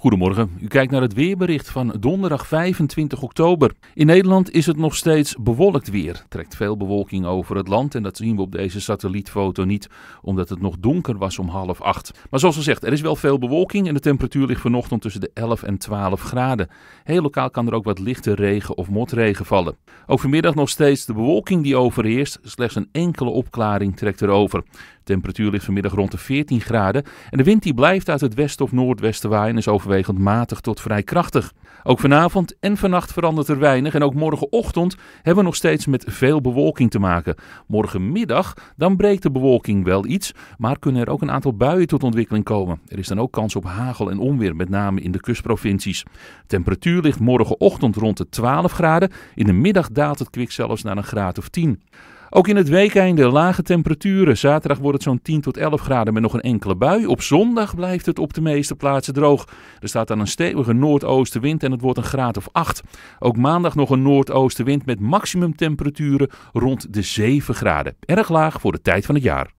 Goedemorgen, u kijkt naar het weerbericht van donderdag 25 oktober. In Nederland is het nog steeds bewolkt weer. Trekt veel bewolking over het land en dat zien we op deze satellietfoto niet, omdat het nog donker was om half acht. Maar zoals gezegd, er is wel veel bewolking en de temperatuur ligt vanochtend tussen de 11 en 12 graden. Heel lokaal kan er ook wat lichte regen of motregen vallen. Ook vanmiddag nog steeds de bewolking die overheerst, slechts een enkele opklaring trekt erover temperatuur ligt vanmiddag rond de 14 graden. En de wind die blijft uit het west of noordwesten waaien is overwegend matig tot vrij krachtig. Ook vanavond en vannacht verandert er weinig. En ook morgenochtend hebben we nog steeds met veel bewolking te maken. Morgenmiddag dan breekt de bewolking wel iets, maar kunnen er ook een aantal buien tot ontwikkeling komen. Er is dan ook kans op hagel en onweer, met name in de kustprovincies. Temperatuur ligt morgenochtend rond de 12 graden. In de middag daalt het kwik zelfs naar een graad of 10. Ook in het weekeinde lage temperaturen. Zaterdag wordt het zo'n 10 tot 11 graden met nog een enkele bui. Op zondag blijft het op de meeste plaatsen droog. Er staat dan een stevige noordoostenwind en het wordt een graad of 8. Ook maandag nog een noordoostenwind met maximumtemperaturen rond de 7 graden. Erg laag voor de tijd van het jaar.